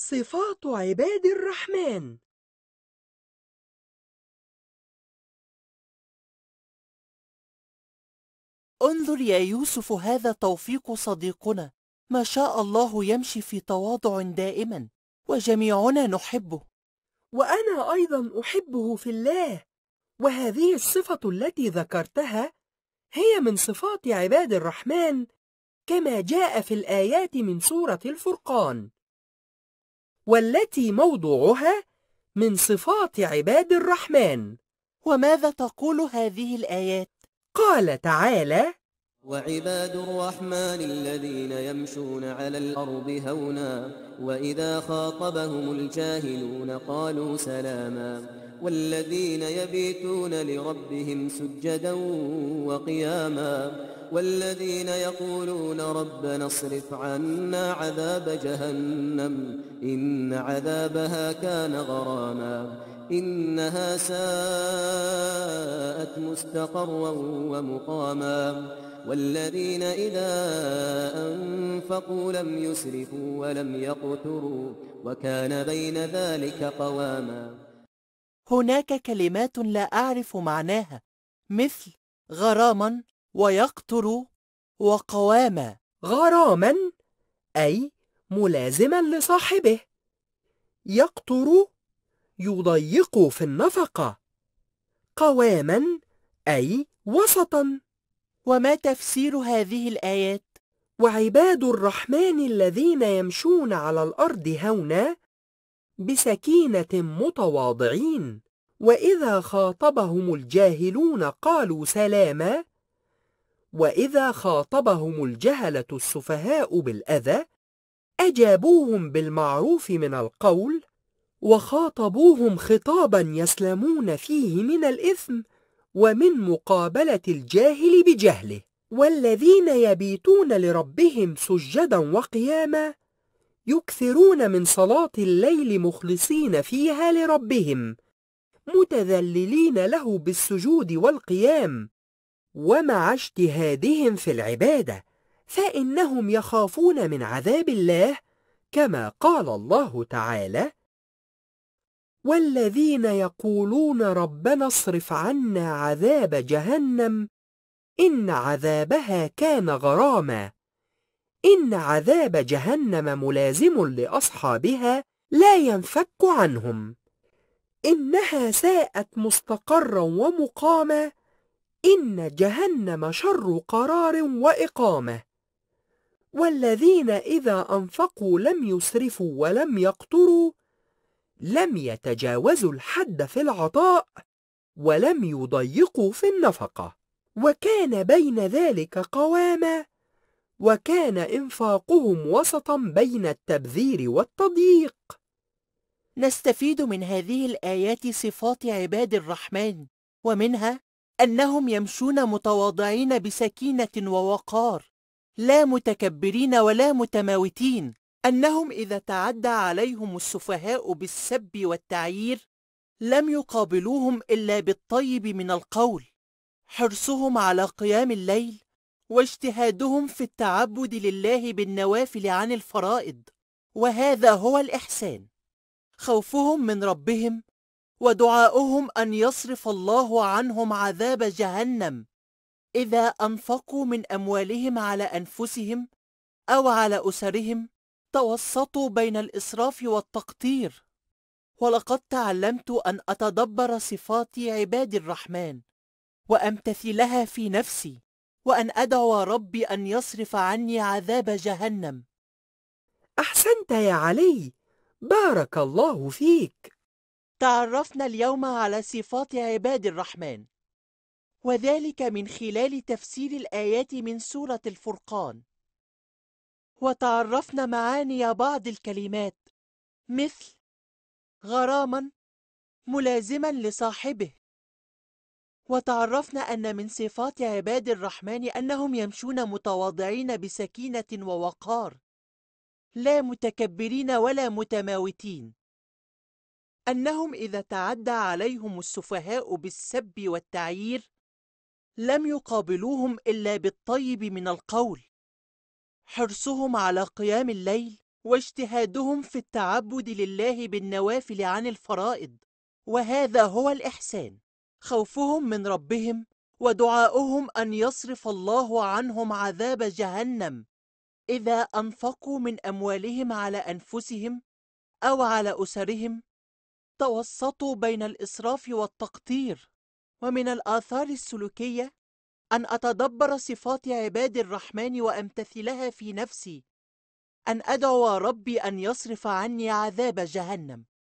صفات عباد الرحمن انظر يا يوسف هذا توفيق صديقنا ما شاء الله يمشي في تواضع دائما وجميعنا نحبه وأنا أيضا أحبه في الله وهذه الصفة التي ذكرتها هي من صفات عباد الرحمن كما جاء في الآيات من سورة الفرقان والتي موضوعها من صفات عباد الرحمن وماذا تقول هذه الآيات؟ قال تعالى وعباد الرحمن الذين يمشون على الأرض هونا وإذا خاطبهم الجاهلون قالوا سلاما والذين يبيتون لربهم سجدا وقياما والذين يقولون ربنا اصرف عنا عذاب جهنم إن عذابها كان غراما إنها ساءت مستقرا ومقاما والذين إذا أنفقوا لم يسرفوا ولم يقتروا وكان بين ذلك قواما هناك كلمات لا أعرف معناها مثل غراما ويقطر وقواما غراما أي ملازما لصاحبه يقطر يضيق في النفقة قواما أي وسطا وما تفسير هذه الآيات؟ وعباد الرحمن الذين يمشون على الأرض هونا بسكينة متواضعين وإذا خاطبهم الجاهلون قالوا سلاما وإذا خاطبهم الجهلة السفهاء بالأذى أجابوهم بالمعروف من القول وخاطبوهم خطابا يسلمون فيه من الإثم ومن مقابلة الجاهل بجهله والذين يبيتون لربهم سجدا وقياما يكثرون من صلاة الليل مخلصين فيها لربهم متذللين له بالسجود والقيام ومع اجتهادهم في العبادة فإنهم يخافون من عذاب الله كما قال الله تعالى والذين يقولون ربنا اصرف عنا عذاب جهنم إن عذابها كان غراما إن عذاب جهنم ملازم لأصحابها لا ينفك عنهم إنها ساءت مستقرا ومقاما إن جهنم شر قرار وإقامة والذين إذا أنفقوا لم يسرفوا ولم يقتروا لم يتجاوزوا الحد في العطاء ولم يضيقوا في النفقة وكان بين ذلك قواما وكان إنفاقهم وسطا بين التبذير والتضييق نستفيد من هذه الآيات صفات عباد الرحمن ومنها أنهم يمشون متواضعين بسكينة ووقار لا متكبرين ولا متماوتين أنهم إذا تعدى عليهم السفهاء بالسب والتعيير لم يقابلوهم إلا بالطيب من القول حرصهم على قيام الليل واجتهادهم في التعبد لله بالنوافل عن الفرائض وهذا هو الإحسان خوفهم من ربهم ودعاؤهم أن يصرف الله عنهم عذاب جهنم إذا أنفقوا من أموالهم على أنفسهم أو على أسرهم توسطوا بين الإسراف والتقطير ولقد تعلمت أن أتدبر صفات عباد الرحمن وأمتثلها في نفسي وأن أدعو ربي أن يصرف عني عذاب جهنم أحسنت يا علي بارك الله فيك تعرفنا اليوم على صفات عباد الرحمن وذلك من خلال تفسير الآيات من سورة الفرقان وتعرفنا معاني بعض الكلمات مثل غراما ملازما لصاحبه وتعرفنا أن من صفات عباد الرحمن أنهم يمشون متواضعين بسكينة ووقار لا متكبرين ولا متماوتين أنهم إذا تعدى عليهم السفهاء بالسب والتعيير لم يقابلوهم إلا بالطيب من القول حرصهم على قيام الليل واجتهادهم في التعبد لله بالنوافل عن الفرائض وهذا هو الإحسان خوفهم من ربهم ودعاؤهم أن يصرف الله عنهم عذاب جهنم إذا أنفقوا من أموالهم على أنفسهم أو على أسرهم توسطوا بين الإسراف والتقطير ومن الآثار السلوكية أن أتدبر صفات عباد الرحمن وأمتثلها في نفسي أن أدعو ربي أن يصرف عني عذاب جهنم